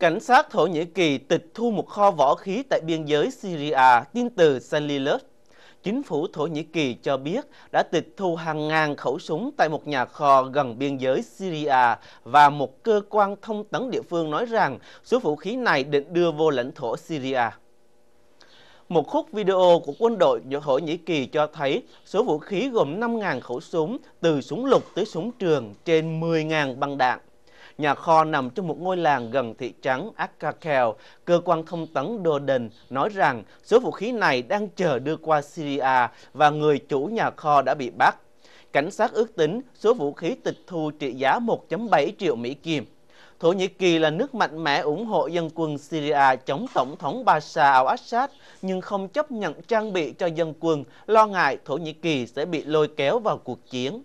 Cảnh sát Thổ Nhĩ Kỳ tịch thu một kho võ khí tại biên giới Syria tin từ Sanlilut. Chính phủ Thổ Nhĩ Kỳ cho biết đã tịch thu hàng ngàn khẩu súng tại một nhà kho gần biên giới Syria và một cơ quan thông tấn địa phương nói rằng số vũ khí này định đưa vô lãnh thổ Syria. Một khúc video của quân đội Thổ Nhĩ Kỳ cho thấy số vũ khí gồm 5.000 khẩu súng, từ súng lục tới súng trường, trên 10.000 băng đạn. Nhà kho nằm trong một ngôi làng gần thị trấn Akkakal. Cơ quan thông tấn Doden nói rằng số vũ khí này đang chờ đưa qua Syria và người chủ nhà kho đã bị bắt. Cảnh sát ước tính số vũ khí tịch thu trị giá 1.7 triệu Mỹ Kim. Thổ Nhĩ Kỳ là nước mạnh mẽ ủng hộ dân quân Syria chống Tổng thống Bashar al-Assad nhưng không chấp nhận trang bị cho dân quân, lo ngại Thổ Nhĩ Kỳ sẽ bị lôi kéo vào cuộc chiến.